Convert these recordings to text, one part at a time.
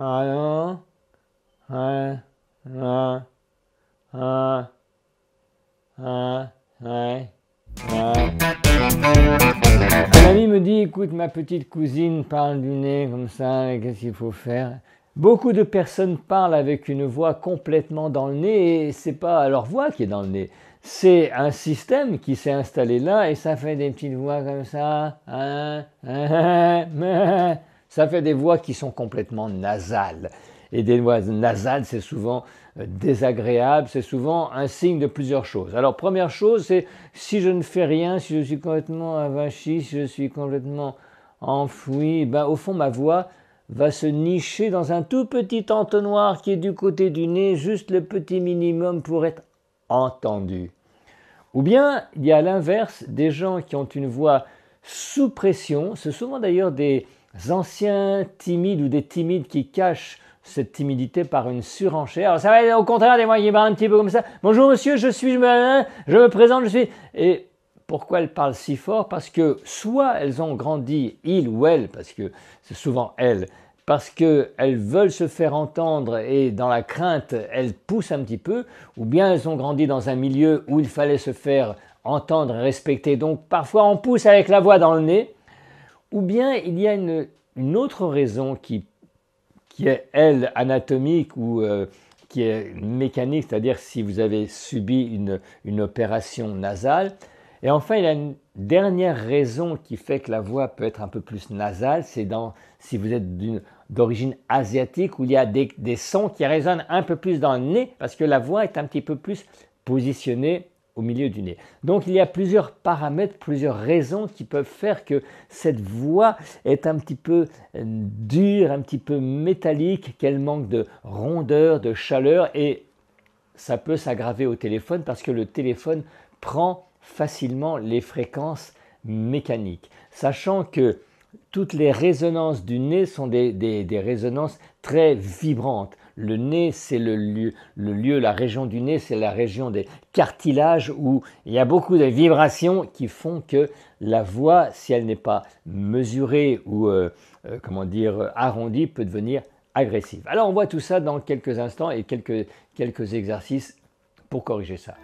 Un ami me dit, écoute, ma petite cousine parle du nez comme ça, qu'est-ce qu'il faut faire Beaucoup de personnes parlent avec une voix complètement dans le nez et c'est pas leur voix qui est dans le nez, c'est un système qui s'est installé là et ça fait des petites voix comme ça ça fait des voix qui sont complètement nasales. Et des voix nasales, c'est souvent euh, désagréable, c'est souvent un signe de plusieurs choses. Alors première chose, c'est si je ne fais rien, si je suis complètement avachi, si je suis complètement enfoui, ben, au fond ma voix va se nicher dans un tout petit entonnoir qui est du côté du nez, juste le petit minimum pour être entendu. Ou bien il y a l'inverse, des gens qui ont une voix sous pression. C'est souvent d'ailleurs des anciens timides ou des timides qui cachent cette timidité par une surenchère. Alors ça va au contraire des moyens qui un petit peu comme ça. Bonjour monsieur, je suis, je me, hein, je me présente, je suis. Et pourquoi elles parlent si fort Parce que soit elles ont grandi, il ou elle, parce que c'est souvent elle, parce qu'elles veulent se faire entendre et dans la crainte, elles poussent un petit peu, ou bien elles ont grandi dans un milieu où il fallait se faire entendre et respecter. Donc parfois on pousse avec la voix dans le nez, ou bien il y a une, autre raison qui, qui, est, elle, anatomique ou euh, qui est mécanique, c'est-à-dire si vous avez subi une, une, opération nasale. Et enfin, il y a une dernière raison qui fait que la voix peut être un peu plus nasale, c'est dans, si vous êtes d'origine asiatique, où il y a des, des sons qui résonnent un peu plus dans le nez, parce que la voix est un petit peu plus positionnée au milieu du nez. Donc il y a plusieurs paramètres, plusieurs raisons qui peuvent faire que cette voix est un petit peu euh, dure, un petit peu métallique, qu'elle manque de rondeur, de chaleur et ça peut s'aggraver au téléphone parce que le téléphone prend facilement les fréquences mécaniques. Sachant que toutes les résonances du nez sont des, des résonances très vibrantes. Le nez, c'est le lieu, la région du nez, c'est la région des cartilages où il y a beaucoup de vibrations qui font que la voix, si elle n'est pas mesurée ou, euh, euh, comment dire, arrondie, peut devenir agressive. Alors on voit tout ça dans quelques instants et quelques, quelques exercices pour corriger ça.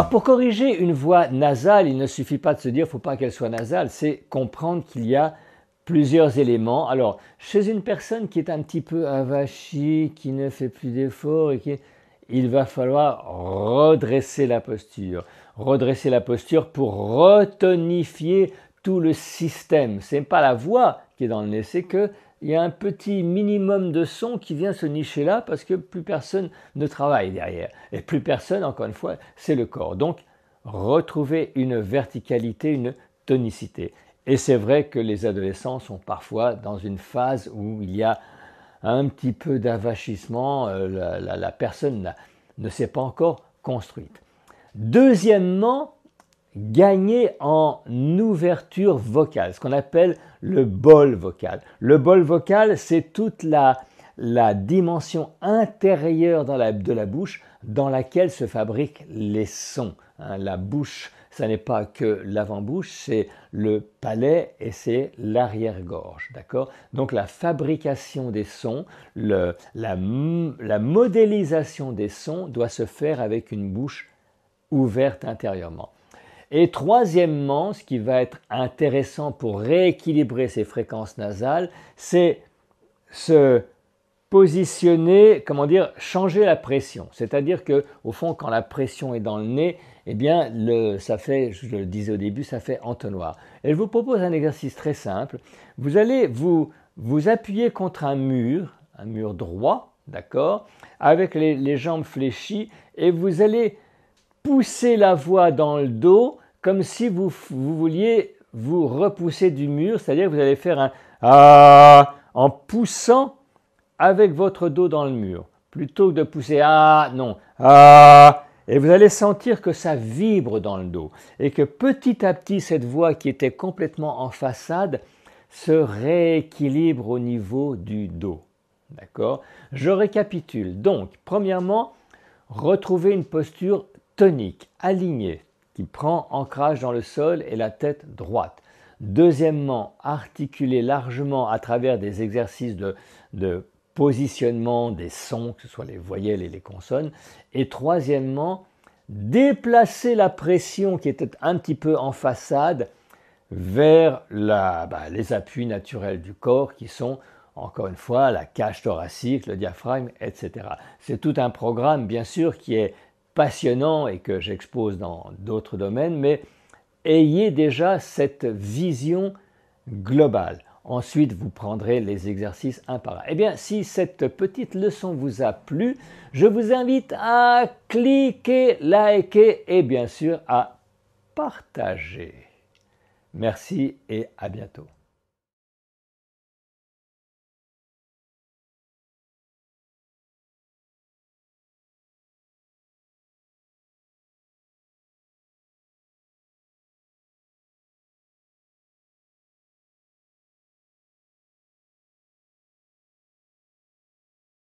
Alors pour corriger une voix nasale, il ne suffit pas de se dire faut pas qu'elle soit nasale, c'est comprendre qu'il y a plusieurs éléments. Alors chez une personne qui est un petit peu avachie, qui ne fait plus d'efforts et il va falloir redresser la posture. Redresser la posture pour retonifier tout le système. Ce n'est pas la voix qui est dans le nez, c'est que il y a un petit minimum de son qui vient se nicher là parce que plus personne ne travaille derrière. Et plus personne, encore une fois, c'est le corps. Donc, retrouver une verticalité, une tonicité. Et c'est vrai que les adolescents sont parfois dans une phase où il y a un petit peu d'avachissement, euh, la, la personne ne s'est pas encore construite. Deuxièmement, gagner en ouverture vocale, ce qu'on appelle le bol vocal. Le bol vocal, c'est toute la, dimension intérieure de la bouche dans laquelle se fabriquent les sons. Hein. la bouche, ce n'est pas que l'avant-bouche, c'est le palais et c'est l'arrière-gorge, d'accord Donc la fabrication des sons, la modélisation des sons doit se faire avec une bouche ouverte intérieurement. Et troisièmement, ce qui va être intéressant pour rééquilibrer ces fréquences nasales, c'est se positionner, comment dire, changer la pression. C'est-à-dire que, au fond, quand la pression est dans le nez, eh bien, ça fait, je le disais au début, ça fait entonnoir. Et je vous propose un exercice très simple. Vous allez vous, appuyer contre un mur, un mur droit, d'accord, avec les jambes fléchies, et vous allez poussez la voix dans le dos comme si vous, vous vouliez vous repousser du mur, c'est-à-dire que vous allez faire un ah en poussant avec votre dos dans le mur, plutôt que de pousser ah non ah et vous allez sentir que ça vibre dans le dos et que petit à petit cette voix qui était complètement en façade se rééquilibre au niveau du dos. D'accord Je récapitule. Donc, premièrement, retrouver une posture tonique, alignée, qui prend ancrage dans le sol et la tête droite. Deuxièmement, articuler largement à travers des exercices de, positionnement des sons, que ce soit les voyelles et les consonnes. Et troisièmement, déplacer la pression qui était un petit peu en façade vers bah, les appuis naturels du corps qui sont encore une fois la cage thoracique, le diaphragme, etc. C'est tout un programme bien sûr qui est passionnant et que j'expose dans d'autres domaines, mais ayez déjà cette vision globale. Ensuite, vous prendrez les exercices un par un. Eh bien, si cette petite leçon vous a plu, je vous invite à cliquer, liker et bien sûr à partager. Merci et à bientôt.